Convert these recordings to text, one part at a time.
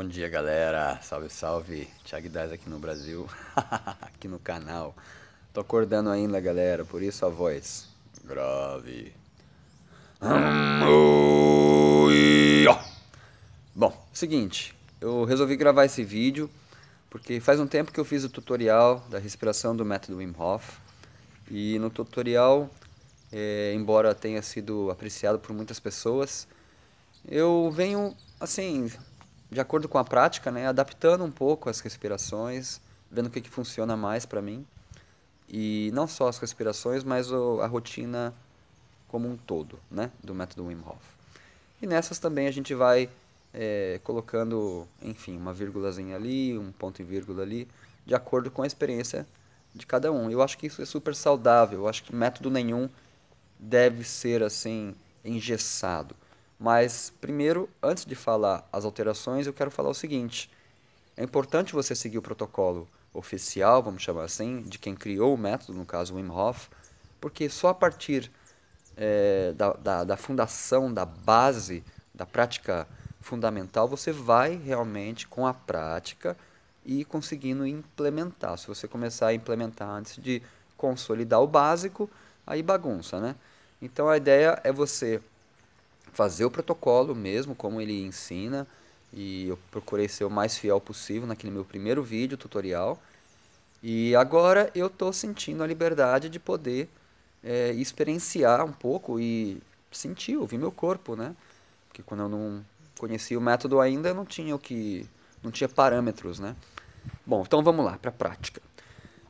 Bom dia, galera. Salve, salve. Thiago Daz aqui no Brasil, aqui no canal. Tô acordando ainda, galera, por isso a voz grave. Bom, seguinte, eu resolvi gravar esse vídeo porque faz um tempo que eu fiz o tutorial da respiração do método Wim Hof e no tutorial, é, embora tenha sido apreciado por muitas pessoas, eu venho assim de acordo com a prática, né, adaptando um pouco as respirações, vendo o que, que funciona mais para mim. E não só as respirações, mas o, a rotina como um todo, né, do método Wim Hof. E nessas também a gente vai é, colocando, enfim, uma vírgulazinha ali, um ponto e vírgula ali, de acordo com a experiência de cada um. Eu acho que isso é super saudável. Eu acho que método nenhum deve ser assim engessado. Mas, primeiro, antes de falar as alterações, eu quero falar o seguinte: é importante você seguir o protocolo oficial, vamos chamar assim, de quem criou o método, no caso Wim Hof, porque só a partir é, da, da, da fundação, da base, da prática fundamental, você vai realmente com a prática e conseguindo implementar. Se você começar a implementar antes de consolidar o básico, aí bagunça, né? Então a ideia é você fazer o protocolo mesmo, como ele ensina. E eu procurei ser o mais fiel possível naquele meu primeiro vídeo tutorial. E agora eu estou sentindo a liberdade de poder é, experienciar um pouco e sentir, ouvir meu corpo, né? Porque quando eu não conhecia o método ainda, eu não tinha o que, não tinha parâmetros, né? Bom, então vamos lá para a prática.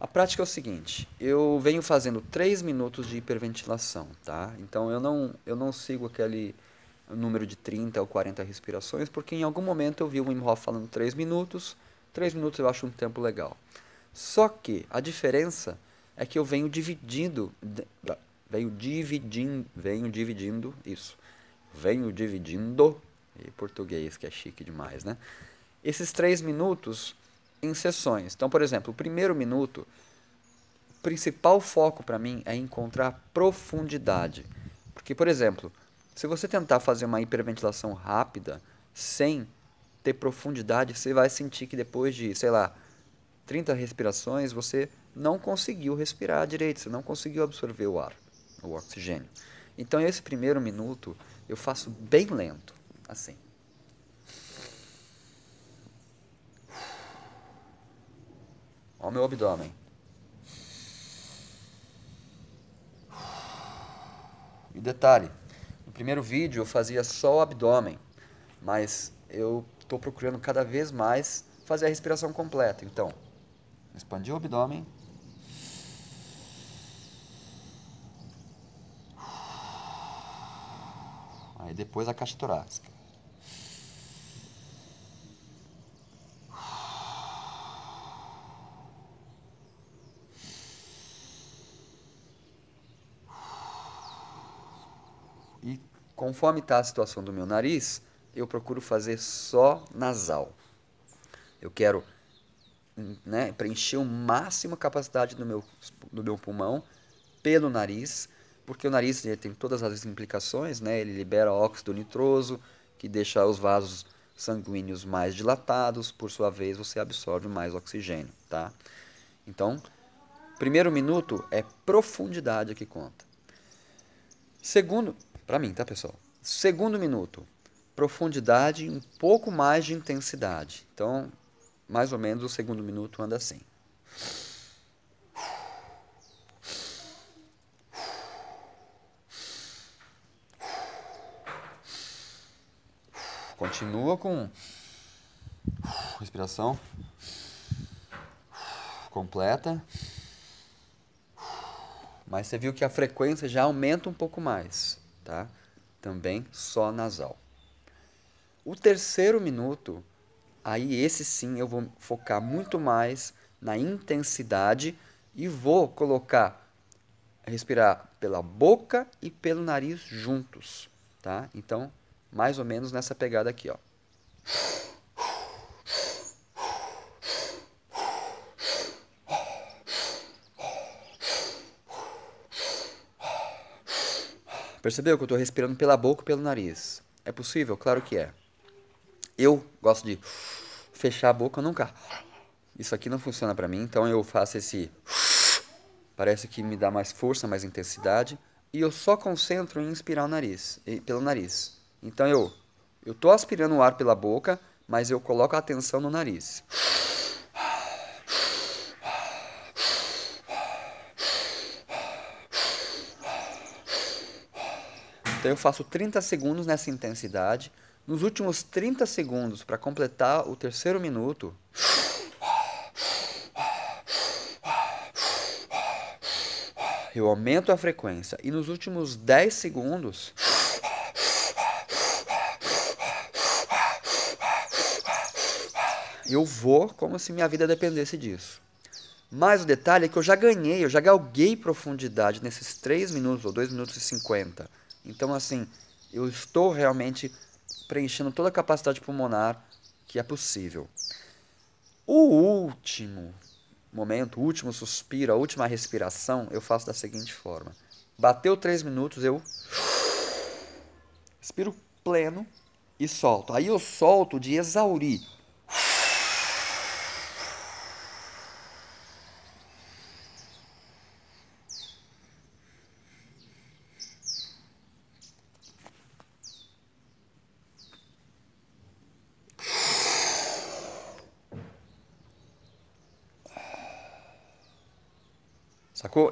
A prática é o seguinte, eu venho fazendo 3 minutos de hiperventilação, tá? Então eu não, eu não sigo aquele número de 30 ou 40 respirações, porque em algum momento eu vi o Wim Hof falando 3 minutos, 3 minutos eu acho um tempo legal. Só que a diferença é que eu venho dividindo, ah, venho dividindo, venho dividindo isso. Venho dividindo, e português que é chique demais, né? Esses 3 minutos em sessões. Então, por exemplo, o primeiro minuto, o principal foco para mim é encontrar profundidade. Porque, por exemplo, se você tentar fazer uma hiperventilação rápida, sem ter profundidade, você vai sentir que depois de, sei lá, 30 respirações, você não conseguiu respirar direito, você não conseguiu absorver o ar, o oxigênio. Então, esse primeiro minuto eu faço bem lento, assim. Olha o meu abdômen. E detalhe, primeiro vídeo eu fazia só o abdômen, mas eu estou procurando cada vez mais fazer a respiração completa. Então, expandi o abdômen. Aí depois a caixa torácica. Conforme está a situação do meu nariz, eu procuro fazer só nasal. Eu quero né, preencher o máximo a capacidade do meu, do meu pulmão pelo nariz, porque o nariz tem todas as implicações, né? ele libera óxido nitroso, que deixa os vasos sanguíneos mais dilatados, por sua vez você absorve mais oxigênio. Tá? Então, primeiro minuto é profundidade que conta. Segundo, para mim, tá, pessoal? Segundo minuto, profundidade e um pouco mais de intensidade. Então, mais ou menos o segundo minuto anda assim. Continua com respiração completa. Mas você viu que a frequência já aumenta um pouco mais tá? Também só nasal. O terceiro minuto, aí esse sim eu vou focar muito mais na intensidade e vou colocar respirar pela boca e pelo nariz juntos, tá? Então, mais ou menos nessa pegada aqui, ó. Percebeu que eu estou respirando pela boca e pelo nariz? É possível? Claro que é. Eu gosto de fechar a boca nunca. Isso aqui não funciona para mim, então eu faço esse. Parece que me dá mais força, mais intensidade. E eu só concentro em inspirar o nariz, pelo nariz. Então eu eu aspirando o ar pela boca, mas eu coloco a atenção no nariz. Então eu faço 30 segundos nessa intensidade. Nos últimos 30 segundos, para completar o terceiro minuto, eu aumento a frequência. E nos últimos 10 segundos, eu vou como se minha vida dependesse disso. Mas o detalhe é que eu já ganhei, eu já galguei profundidade nesses 3 minutos ou 2 minutos e 50. Então, assim, eu estou realmente preenchendo toda a capacidade pulmonar que é possível. O último momento, o último suspiro, a última respiração, eu faço da seguinte forma. Bateu três minutos, eu respiro pleno e solto. Aí eu solto de exaurir.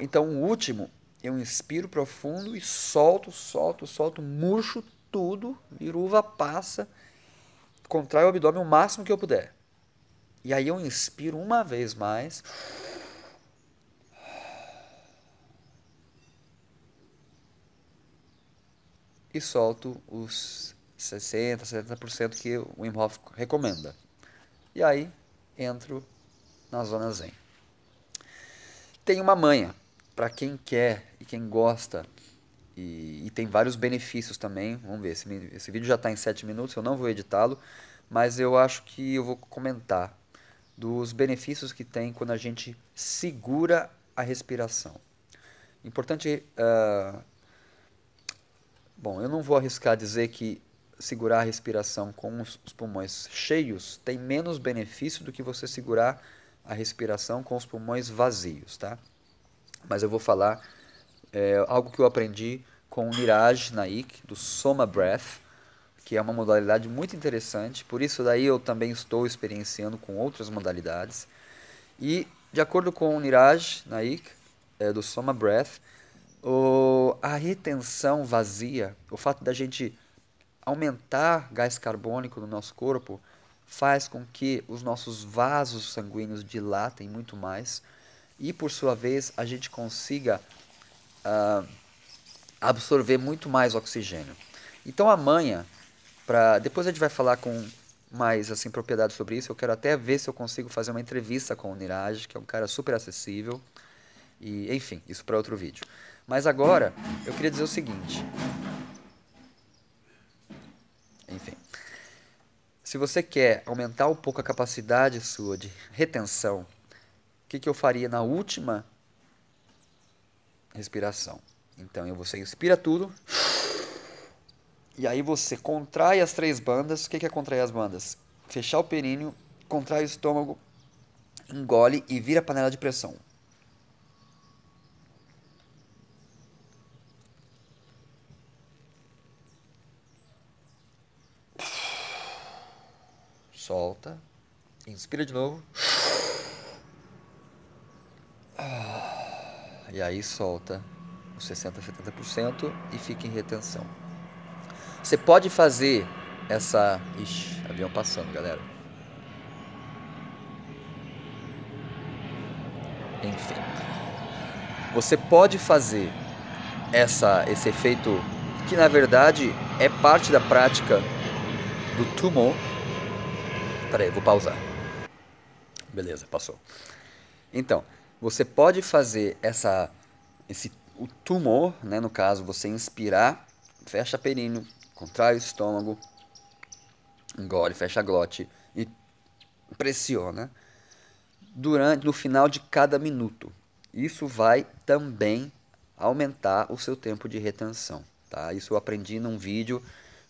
Então, o último, eu inspiro profundo e solto, solto, solto, murcho tudo, viruva passa, contraio o abdômen o máximo que eu puder. E aí eu inspiro uma vez mais. E solto os 60, 70% que o Wim Hof recomenda. E aí entro na zona zen. Tem uma manha para quem quer e quem gosta. E, e, tem vários benefícios também. Vamos ver, esse, esse vídeo já está em 7 minutos, eu não vou editá-lo, mas eu acho que eu vou comentar dos benefícios que tem quando a gente segura a respiração. Importante. Uh, bom, eu não vou arriscar dizer que segurar a respiração com os, os pulmões cheios tem menos benefício do que você segurar a respiração com os pulmões vazios, tá? mas eu vou falar é, algo que eu aprendi com o Niraj Naik, do Soma Breath, que é uma modalidade muito interessante, por isso daí eu também estou experienciando com outras modalidades. E, de acordo com o Niraj Naik, é, do Soma Breath, o, a retenção vazia, o fato da gente aumentar gás carbônico no nosso corpo, faz com que os nossos vasos sanguíneos dilatem muito mais e, por sua vez, a gente consiga ah, absorver muito mais oxigênio. Então, a manha, pra, depois a gente vai falar com mais assim propriedade sobre isso. Eu quero até ver se eu consigo fazer uma entrevista com o Niraj, que é um cara super acessível. E, enfim, isso para outro vídeo. Mas agora, eu queria dizer o seguinte. Enfim. Se você quer aumentar um pouco a capacidade sua de retenção o que, que eu faria na última respiração? Então, você inspira tudo. E aí você contrai as três bandas. O que é contrair as bandas? Fechar o períneo, contrai o estômago, engole e vira a panela de pressão. Solta. Inspira de novo. Ah, e aí solta os 60%, 70% e fica em retenção. Você pode fazer essa. Ixi, avião passando, galera. Enfim. Você pode fazer essa, esse efeito que na verdade é parte da prática do Tumor. Peraí, vou pausar. Beleza, passou. Então, você pode fazer essa esse o tumor, né, no caso, você inspirar, fecha períneo, contrai o estômago, engole, fecha a glote e pressiona durante no final de cada minuto. Isso vai também aumentar o seu tempo de retenção, tá? Isso eu aprendi num vídeo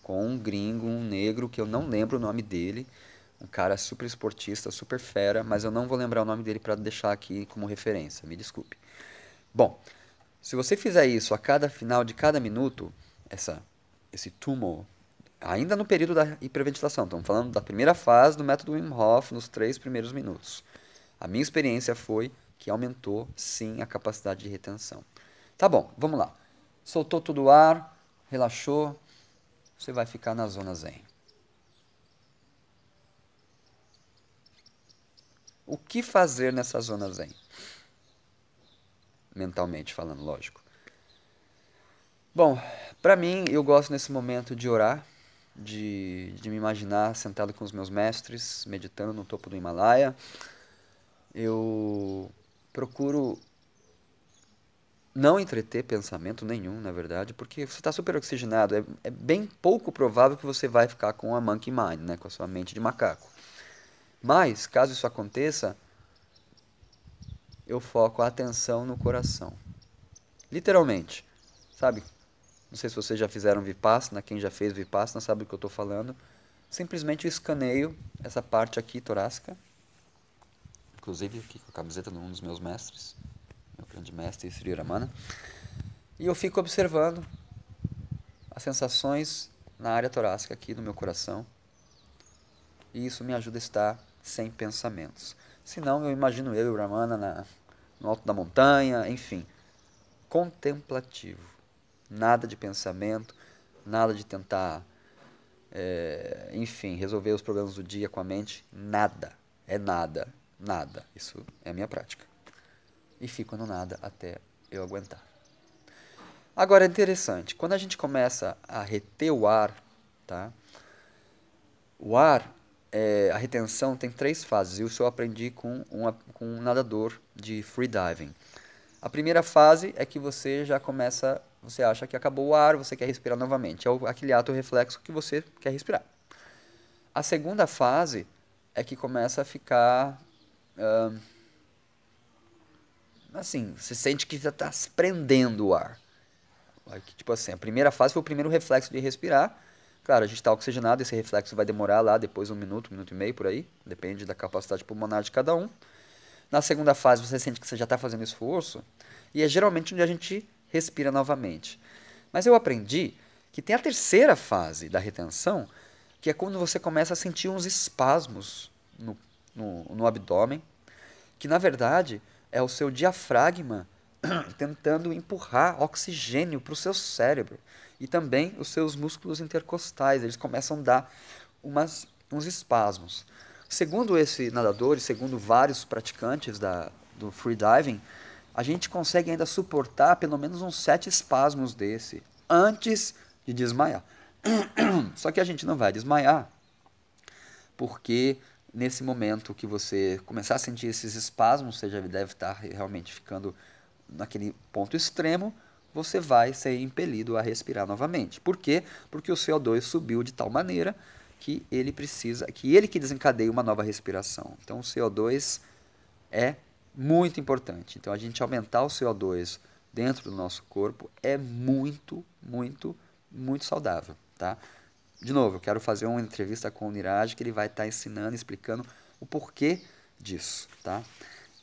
com um gringo, um negro que eu não lembro o nome dele, um cara super esportista, super fera, mas eu não vou lembrar o nome dele para deixar aqui como referência, me desculpe. Bom, se você fizer isso a cada final de cada minuto, essa, esse túmulo, ainda no período da hiperventilação, estamos falando da primeira fase do método Wim Hof nos três primeiros minutos. A minha experiência foi que aumentou sim a capacidade de retenção. Tá bom, vamos lá. Soltou todo o ar, relaxou, você vai ficar na zona zen. O que fazer nessa zona zen? Mentalmente falando, lógico. Bom, para mim, eu gosto nesse momento de orar, de, de me imaginar sentado com os meus mestres, meditando no topo do Himalaia. Eu procuro não entreter pensamento nenhum, na verdade, porque você está super oxigenado. É, é, bem pouco provável que você vai ficar com a monkey mind, né, com a sua mente de macaco. Mas, caso isso aconteça, eu foco a atenção no coração. Literalmente. Sabe? Não sei se vocês já fizeram Vipassana, quem já fez Vipassana sabe do que eu estou falando. Simplesmente escaneio essa parte aqui torácica. Inclusive aqui com a camiseta de um dos meus mestres, meu grande mestre Sri Ramana. E eu fico observando as sensações na área torácica aqui no meu coração e isso me ajuda a estar sem pensamentos. Senão eu imagino eu e o Ramana na, no alto da montanha, enfim. Contemplativo. Nada de pensamento, nada de tentar, é, enfim, resolver os problemas do dia com a mente. Nada. É nada. Nada. Isso é a minha prática. E fico no nada até eu aguentar. Agora é interessante, quando a gente começa a reter o ar, tá? O ar é, a retenção tem três fases. Isso eu aprendi com, uma, com um nadador de freediving. A primeira fase é que você já começa, você acha que acabou o ar, você quer respirar novamente. É aquele ato reflexo que você quer respirar. A segunda fase é que começa a ficar. assim, você sente que já está prendendo o ar. Tipo assim, a primeira fase foi o primeiro reflexo de respirar Claro, a gente está oxigenado, esse reflexo vai demorar lá depois um minuto, um minuto e meio por aí, depende da capacidade pulmonar de cada um. Na segunda fase, você sente que você já está fazendo esforço, e é geralmente onde a gente respira novamente. Mas eu aprendi que tem a terceira fase da retenção, que é quando você começa a sentir uns espasmos no, no, no abdômen, que na verdade é o seu diafragma tentando empurrar oxigênio para o seu cérebro e também os seus músculos intercostais, eles começam a dar umas, uns espasmos. Segundo esse nadador e segundo vários praticantes da, do freediving, a gente consegue ainda suportar pelo menos uns sete espasmos desse antes de desmaiar. Só que a gente não vai desmaiar, porque nesse momento que você começar a sentir esses espasmos, você já deve estar realmente ficando naquele ponto extremo, você vai ser impelido a respirar novamente. Por quê? Porque o CO2 subiu de tal maneira que ele precisa, que ele que desencadeia uma nova respiração. Então o CO2 é muito importante. Então a gente aumentar o CO2 dentro do nosso corpo é muito, muito, muito saudável, tá? De novo, eu quero fazer uma entrevista com o Niraj que ele vai estar tá ensinando, explicando o porquê disso, tá?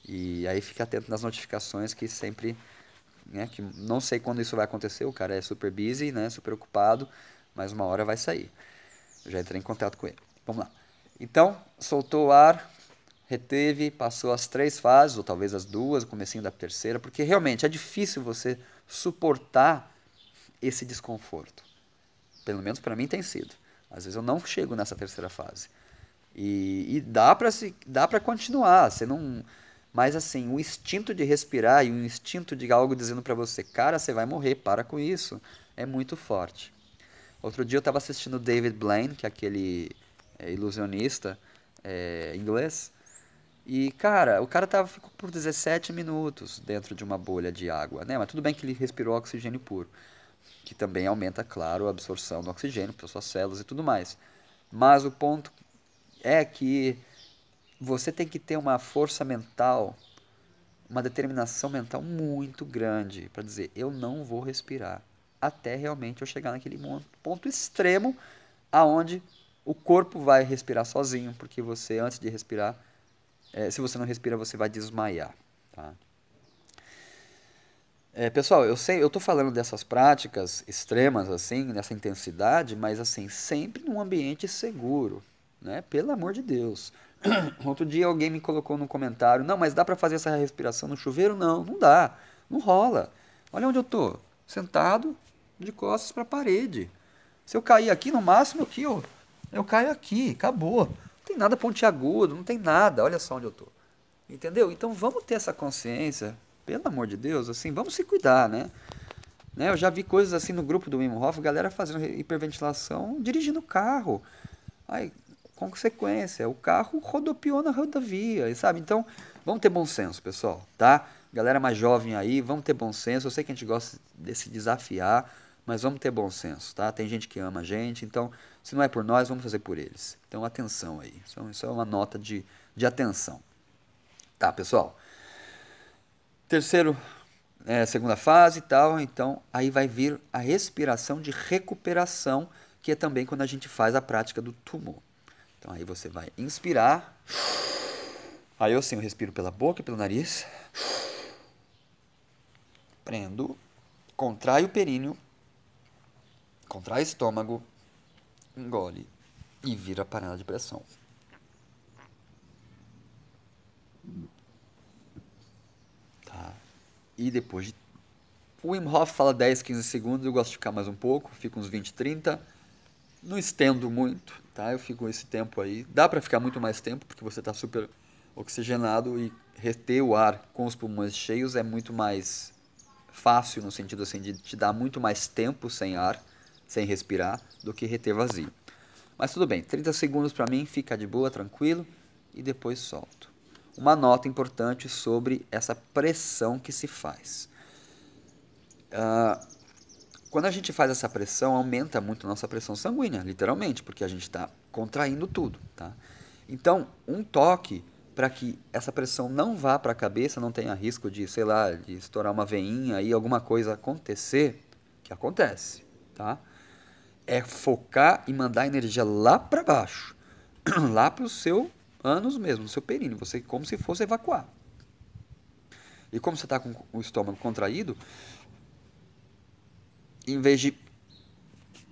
E aí fica atento nas notificações que sempre né? Que não sei quando isso vai acontecer, o cara é super busy, né? Super ocupado, mas uma hora vai sair. Eu já entrei em contato com ele. Vamos lá. Então, soltou o ar, reteve, passou as três fases, ou talvez as duas, o comecinho da terceira, porque realmente é difícil você suportar esse desconforto. Pelo menos para mim tem sido. Às vezes eu não chego nessa terceira fase. E, e dá para se dá para continuar, você não mas assim, o instinto de respirar e o instinto de algo dizendo para você, cara, você vai morrer, para com isso, é muito forte. Outro dia eu estava assistindo David Blaine, que é aquele é, ilusionista é, inglês, e cara, o cara tava, ficou por 17 minutos dentro de uma bolha de água, né? Mas tudo bem que ele respirou oxigênio puro, que também aumenta, claro, a absorção do oxigênio para suas células e tudo mais. Mas o ponto é que você tem que ter uma força mental, uma determinação mental muito grande para dizer: eu não vou respirar até realmente eu chegar naquele ponto extremo aonde o corpo vai respirar sozinho, porque você, antes de respirar, é, se você não respira, você vai desmaiar. Tá? É, pessoal, eu sei, eu tô falando dessas práticas extremas assim, nessa intensidade, mas assim sempre num ambiente seguro, né? Pelo amor de Deus, Outro dia alguém me colocou no comentário: não, mas dá para fazer essa respiração no chuveiro? Não, não dá, não rola. Olha onde eu tô, sentado, de costas para a parede. Se eu cair aqui, no máximo aqui, eu, eu caio aqui, acabou. Não tem nada pontiagudo, não tem nada, olha só onde eu tô. Entendeu? Então vamos ter essa consciência, pelo amor de Deus, assim, vamos se cuidar, né? né? Eu já vi coisas assim no grupo do Wim Hof, galera fazendo hiperventilação, dirigindo carro. aí consequência. É o carro rodopiou na rodovia, sabe? Então, vamos ter bom senso, pessoal, tá? Galera mais jovem aí, vamos ter bom senso. Eu sei que a gente gosta de se desafiar, mas vamos ter bom senso, tá? Tem gente que ama a gente, então, se não é por nós, vamos fazer por eles. Então, atenção aí. Isso é, é uma nota de, de atenção. Tá, pessoal? Terceiro, é, segunda fase e tal, então, aí vai vir a respiração de recuperação, que é também quando a gente faz a prática do tumor. Então aí você vai inspirar. Aí eu sim, eu respiro pela boca e pelo nariz. Prendo. Contrai o períneo. Contrai o estômago. Engole. E vira a panela de pressão. Tá. E depois de... O Wim Hof fala 10, 15 segundos. Eu gosto de ficar mais um pouco. Fico uns 20, 30 não estendo muito, tá? Eu fico esse tempo aí. Dá para ficar muito mais tempo, porque você está super oxigenado e reter o ar com os pulmões cheios é muito mais fácil, no sentido assim, de te dar muito mais tempo sem ar, sem respirar, do que reter vazio. Mas tudo bem, 30 segundos para mim, fica de boa, tranquilo, e depois solto. Uma nota importante sobre essa pressão que se faz. Uh, quando a gente faz essa pressão, aumenta muito a nossa pressão sanguínea, literalmente, porque a gente está contraindo tudo, tá? Então, um toque para que essa pressão não vá para a cabeça, não tenha risco de, sei lá, de estourar uma veinha e alguma coisa acontecer, que acontece, tá? É focar e mandar energia lá para baixo, lá para o seu ânus mesmo, no seu períneo, você como se fosse evacuar. E como você está com o estômago contraído, em vez de,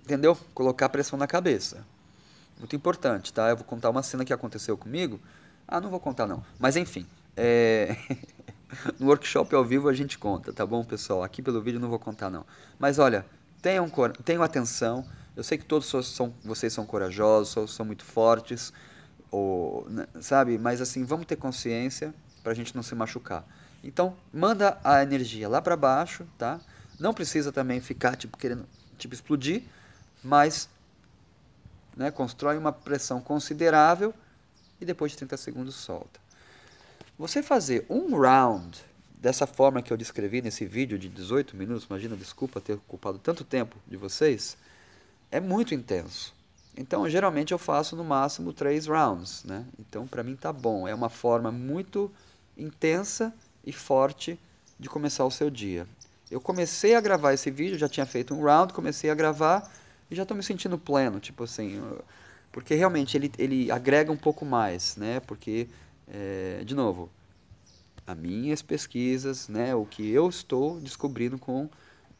entendeu? Colocar pressão na cabeça. Muito importante, tá? Eu vou contar uma cena que aconteceu comigo. Ah, não vou contar não. Mas enfim, é... no workshop ao vivo a gente conta, tá bom, pessoal? Aqui pelo vídeo não vou contar não. Mas olha, tenham, cor... tenham atenção. Eu sei que todos são, vocês são corajosos, são muito fortes, ou, né, sabe? Mas assim, vamos ter consciência para a gente não se machucar. Então, manda a energia lá para baixo, tá? Não precisa também ficar tipo querendo tipo explodir, mas né, constrói uma pressão considerável e depois de 30 segundos solta. Você fazer um round dessa forma que eu descrevi nesse vídeo de 18 minutos, imagina, desculpa ter ocupado tanto tempo de vocês, é muito intenso. Então, geralmente eu faço no máximo três rounds, né? Então, para mim tá bom. É uma forma muito intensa e forte de começar o seu dia. Eu comecei a gravar esse vídeo, já tinha feito um round, comecei a gravar e já estou me sentindo pleno, tipo assim, porque realmente ele, ele agrega um pouco mais, né? Porque, é, de novo, as minhas pesquisas, né? O que eu estou descobrindo com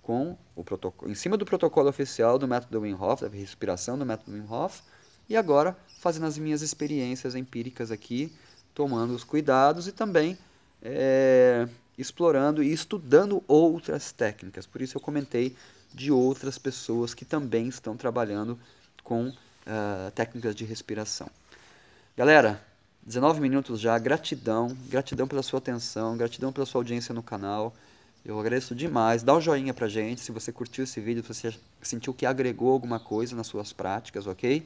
com o protocolo, em cima do protocolo oficial do método Wim Hof, da respiração do método Wim Hof, e agora fazendo as minhas experiências empíricas aqui, tomando os cuidados e também é, explorando e estudando outras técnicas. Por isso eu comentei de outras pessoas que também estão trabalhando com uh, técnicas de respiração. Galera, 19 minutos já, gratidão, gratidão pela sua atenção, gratidão pela sua audiência no canal. Eu agradeço demais. Dá um joinha pra gente se você curtiu esse vídeo, se você sentiu que agregou alguma coisa nas suas práticas, ok?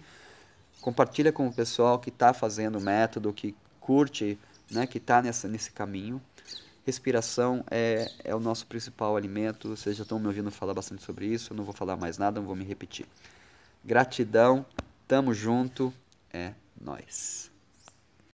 Compartilha com o pessoal que está fazendo o método, que curte, né, que está nesse caminho. Respiração é, é o nosso principal alimento. Vocês já estão me ouvindo falar bastante sobre isso. Eu não vou falar mais nada, não vou me repetir. Gratidão. Tamo junto. É nós.